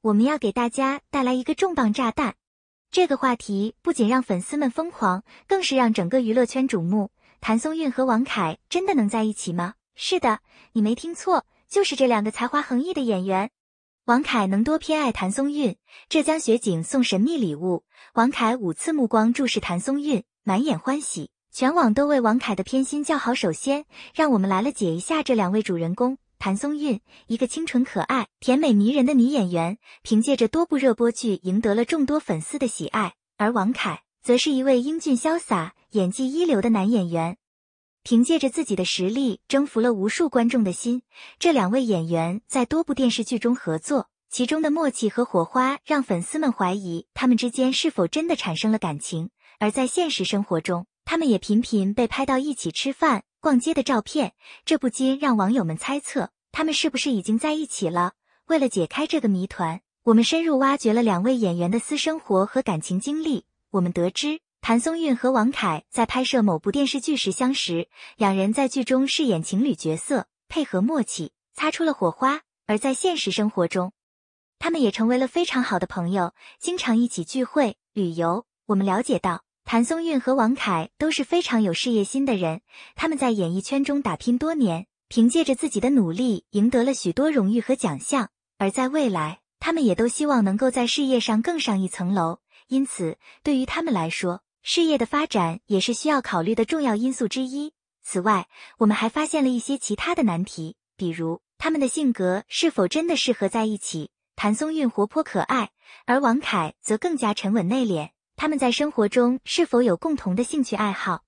我们要给大家带来一个重磅炸弹，这个话题不仅让粉丝们疯狂，更是让整个娱乐圈瞩目。谭松韵和王凯真的能在一起吗？是的，你没听错，就是这两个才华横溢的演员。王凯能多偏爱谭松韵？浙江雪景送神秘礼物，王凯五次目光注视谭松韵，满眼欢喜，全网都为王凯的偏心叫好。首先，让我们来了解一下这两位主人公。谭松韵，一个清纯可爱、甜美迷人的女演员，凭借着多部热播剧赢得了众多粉丝的喜爱；而王凯则是一位英俊潇洒、演技一流的男演员，凭借着自己的实力征服了无数观众的心。这两位演员在多部电视剧中合作，其中的默契和火花让粉丝们怀疑他们之间是否真的产生了感情；而在现实生活中，他们也频频被拍到一起吃饭。逛街的照片，这不禁让网友们猜测，他们是不是已经在一起了？为了解开这个谜团，我们深入挖掘了两位演员的私生活和感情经历。我们得知，谭松韵和王凯在拍摄某部电视剧时相识，两人在剧中饰演情侣角色，配合默契，擦出了火花。而在现实生活中，他们也成为了非常好的朋友，经常一起聚会、旅游。我们了解到。谭松韵和王凯都是非常有事业心的人，他们在演艺圈中打拼多年，凭借着自己的努力赢得了许多荣誉和奖项。而在未来，他们也都希望能够在事业上更上一层楼，因此对于他们来说，事业的发展也是需要考虑的重要因素之一。此外，我们还发现了一些其他的难题，比如他们的性格是否真的适合在一起。谭松韵活泼可爱，而王凯则更加沉稳内敛。他们在生活中是否有共同的兴趣爱好？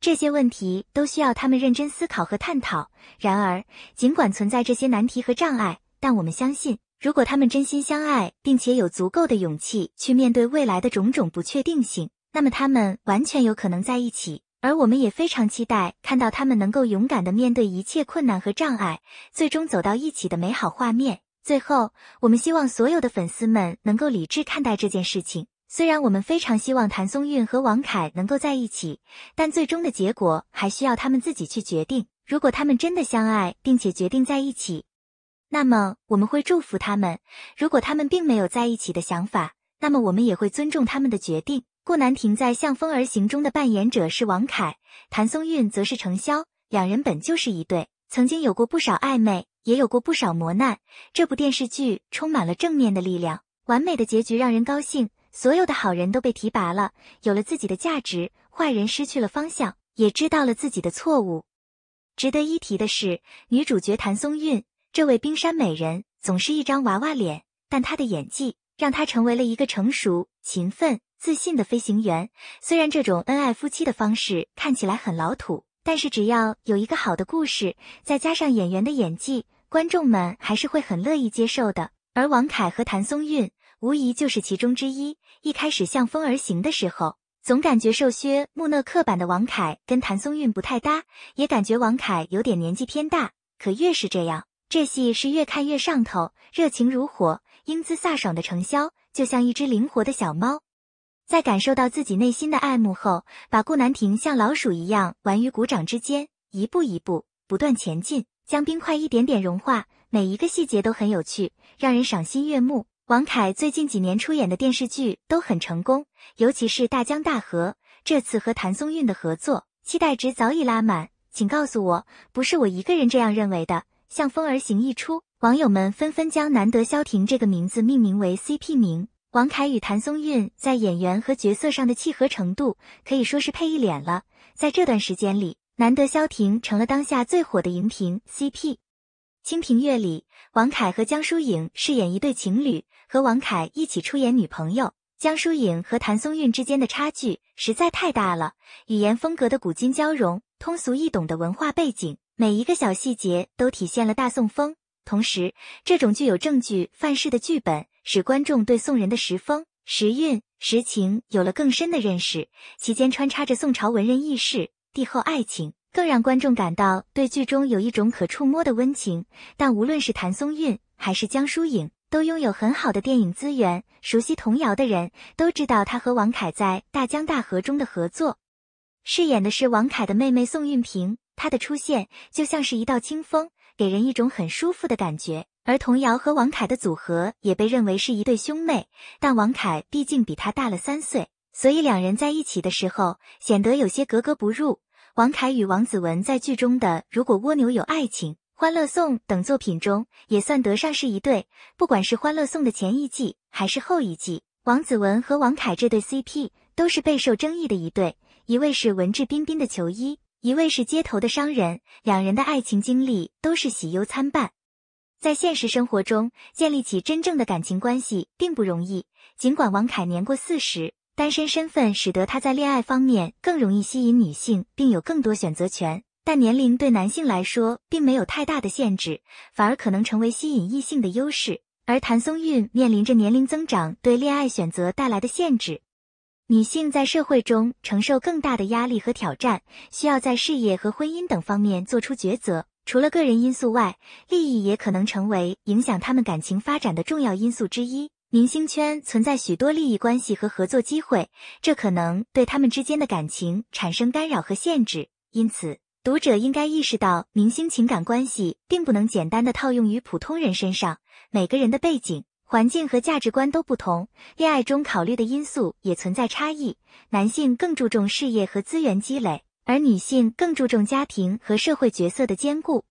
这些问题都需要他们认真思考和探讨。然而，尽管存在这些难题和障碍，但我们相信，如果他们真心相爱，并且有足够的勇气去面对未来的种种不确定性，那么他们完全有可能在一起。而我们也非常期待看到他们能够勇敢的面对一切困难和障碍，最终走到一起的美好画面。最后，我们希望所有的粉丝们能够理智看待这件事情。虽然我们非常希望谭松韵和王凯能够在一起，但最终的结果还需要他们自己去决定。如果他们真的相爱并且决定在一起，那么我们会祝福他们；如果他们并没有在一起的想法，那么我们也会尊重他们的决定。顾南亭在《向风而行》中的扮演者是王凯，谭松韵则是程潇，两人本就是一对，曾经有过不少暧昧，也有过不少磨难。这部电视剧充满了正面的力量，完美的结局让人高兴。所有的好人都被提拔了，有了自己的价值；坏人失去了方向，也知道了自己的错误。值得一提的是，女主角谭松韵，这位冰山美人总是一张娃娃脸，但她的演技让她成为了一个成熟、勤奋、自信的飞行员。虽然这种恩爱夫妻的方式看起来很老土，但是只要有一个好的故事，再加上演员的演技，观众们还是会很乐意接受的。而王凯和谭松韵。无疑就是其中之一。一开始向风而行的时候，总感觉瘦削、木讷、刻板的王凯跟谭松韵不太搭，也感觉王凯有点年纪偏大。可越是这样，这戏是越看越上头。热情如火、英姿飒爽的程潇，就像一只灵活的小猫，在感受到自己内心的爱慕后，把顾南亭像老鼠一样玩于鼓掌之间，一步一步不断前进，将冰块一点点融化。每一个细节都很有趣，让人赏心悦目。王凯最近几年出演的电视剧都很成功，尤其是《大江大河》，这次和谭松韵的合作，期待值早已拉满。请告诉我，不是我一个人这样认为的。《向风而行》一出，网友们纷纷将“难得萧庭”这个名字命名为 CP 名。王凯与谭松韵在演员和角色上的契合程度可以说是配一脸了。在这段时间里，“难得萧庭”成了当下最火的荧屏 CP。《清平乐》里，王凯和江疏影饰演一对情侣。和王凯一起出演女朋友江疏影和谭松韵之间的差距实在太大了，语言风格的古今交融，通俗易懂的文化背景，每一个小细节都体现了大宋风。同时，这种具有证据范式的剧本，使观众对宋人的时风、时韵、时情有了更深的认识。其间穿插着宋朝文人轶事、帝后爱情，更让观众感到对剧中有一种可触摸的温情。但无论是谭松韵还是江疏影。都拥有很好的电影资源，熟悉童谣的人都知道他和王凯在《大江大河》中的合作，饰演的是王凯的妹妹宋运平。她的出现就像是一道清风，给人一种很舒服的感觉。而童谣和王凯的组合也被认为是一对兄妹，但王凯毕竟比他大了三岁，所以两人在一起的时候显得有些格格不入。王凯与王子文在剧中的《如果蜗牛有爱情》。《欢乐颂》等作品中也算得上是一对。不管是《欢乐颂》的前一季还是后一季，王子文和王凯这对 CP 都是备受争议的一对。一位是文质彬彬的球衣，一位是街头的商人，两人的爱情经历都是喜忧参半。在现实生活中，建立起真正的感情关系并不容易。尽管王凯年过四十，单身身份使得他在恋爱方面更容易吸引女性，并有更多选择权。但年龄对男性来说并没有太大的限制，反而可能成为吸引异性的优势。而谭松韵面临着年龄增长对恋爱选择带来的限制。女性在社会中承受更大的压力和挑战，需要在事业和婚姻等方面做出抉择。除了个人因素外，利益也可能成为影响他们感情发展的重要因素之一。明星圈存在许多利益关系和合作机会，这可能对他们之间的感情产生干扰和限制。因此，读者应该意识到，明星情感关系并不能简单的套用于普通人身上。每个人的背景、环境和价值观都不同，恋爱中考虑的因素也存在差异。男性更注重事业和资源积累，而女性更注重家庭和社会角色的兼顾。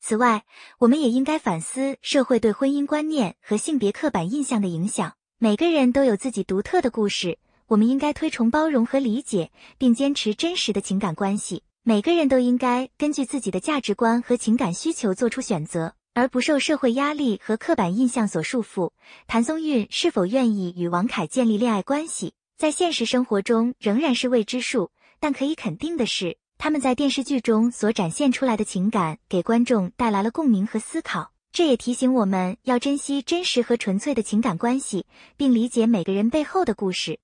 此外，我们也应该反思社会对婚姻观念和性别刻板印象的影响。每个人都有自己独特的故事，我们应该推崇包容和理解，并坚持真实的情感关系。每个人都应该根据自己的价值观和情感需求做出选择，而不受社会压力和刻板印象所束缚。谭松韵是否愿意与王凯建立恋爱关系，在现实生活中仍然是未知数。但可以肯定的是，他们在电视剧中所展现出来的情感，给观众带来了共鸣和思考。这也提醒我们要珍惜真实和纯粹的情感关系，并理解每个人背后的故事。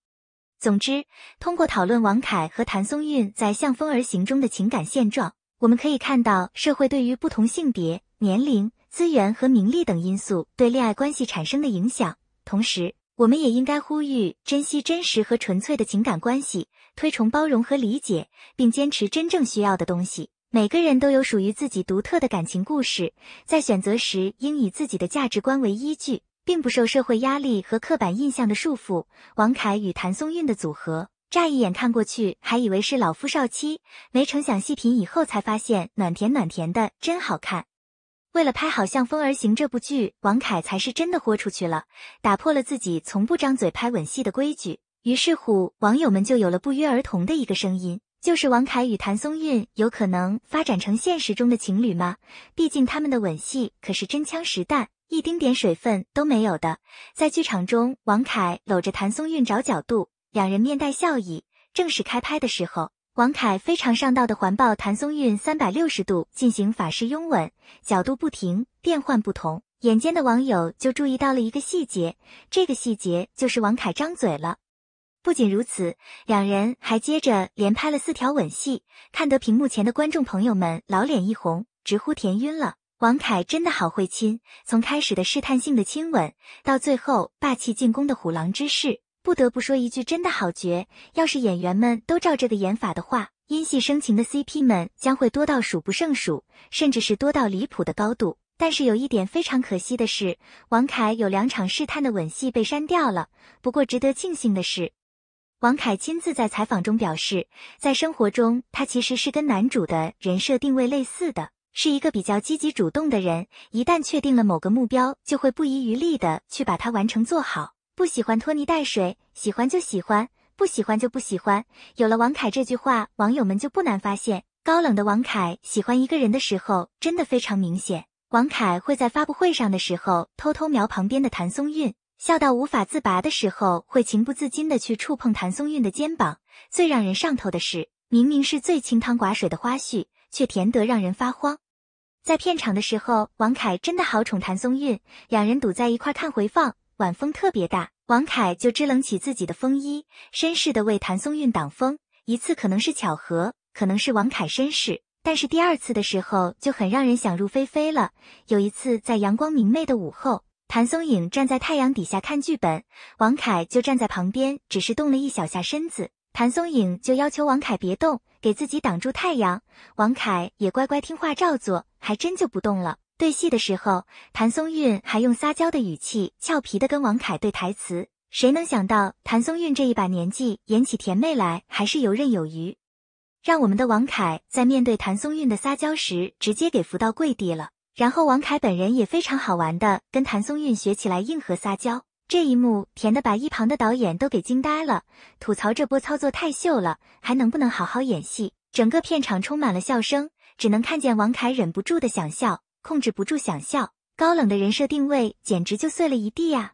总之，通过讨论王凯和谭松韵在《向风而行》中的情感现状，我们可以看到社会对于不同性别、年龄、资源和名利等因素对恋爱关系产生的影响。同时，我们也应该呼吁珍惜真实和纯粹的情感关系，推崇包容和理解，并坚持真正需要的东西。每个人都有属于自己独特的感情故事，在选择时应以自己的价值观为依据。并不受社会压力和刻板印象的束缚。王凯与谭松韵的组合，乍一眼看过去还以为是老夫少妻，没成想细品以后才发现暖甜暖甜的，真好看。为了拍好《向风而行》这部剧，王凯才是真的豁出去了，打破了自己从不张嘴拍吻戏的规矩。于是乎，网友们就有了不约而同的一个声音：就是王凯与谭松韵有可能发展成现实中的情侣吗？毕竟他们的吻戏可是真枪实弹。一丁点水分都没有的，在剧场中，王凯搂着谭松韵找角度，两人面带笑意。正式开拍的时候，王凯非常上道的环抱谭松韵三百六十度进行法式拥吻，角度不停变换不同。眼尖的网友就注意到了一个细节，这个细节就是王凯张嘴了。不仅如此，两人还接着连拍了四条吻戏，看得屏幕前的观众朋友们老脸一红，直呼甜晕了。王凯真的好会亲，从开始的试探性的亲吻，到最后霸气进攻的虎狼之势，不得不说一句真的好绝。要是演员们都照这个演法的话，因戏生情的 CP 们将会多到数不胜数，甚至是多到离谱的高度。但是有一点非常可惜的是，王凯有两场试探的吻戏被删掉了。不过值得庆幸的是，王凯亲自在采访中表示，在生活中他其实是跟男主的人设定位类似的。是一个比较积极主动的人，一旦确定了某个目标，就会不遗余力的去把它完成做好。不喜欢拖泥带水，喜欢就喜欢，不喜欢就不喜欢。有了王凯这句话，网友们就不难发现，高冷的王凯喜欢一个人的时候真的非常明显。王凯会在发布会上的时候偷偷瞄旁边的谭松韵，笑到无法自拔的时候，会情不自禁的去触碰谭松韵的肩膀。最让人上头的是，明明是最清汤寡水的花絮，却甜得让人发慌。在片场的时候，王凯真的好宠谭松韵，两人堵在一块看回放。晚风特别大，王凯就支棱起自己的风衣，绅士的为谭松韵挡风。一次可能是巧合，可能是王凯绅士，但是第二次的时候就很让人想入非非了。有一次在阳光明媚的午后，谭松韵站在太阳底下看剧本，王凯就站在旁边，只是动了一小下身子，谭松韵就要求王凯别动。给自己挡住太阳，王凯也乖乖听话照做，还真就不动了。对戏的时候，谭松韵还用撒娇的语气俏皮的跟王凯对台词，谁能想到谭松韵这一把年纪，演起甜妹来还是游刃有余，让我们的王凯在面对谭松韵的撒娇时，直接给扶到跪地了。然后王凯本人也非常好玩的跟谭松韵学起来硬核撒娇。这一幕甜的把一旁的导演都给惊呆了，吐槽这波操作太秀了，还能不能好好演戏？整个片场充满了笑声，只能看见王凯忍不住的想笑，控制不住想笑，高冷的人设定位简直就碎了一地呀。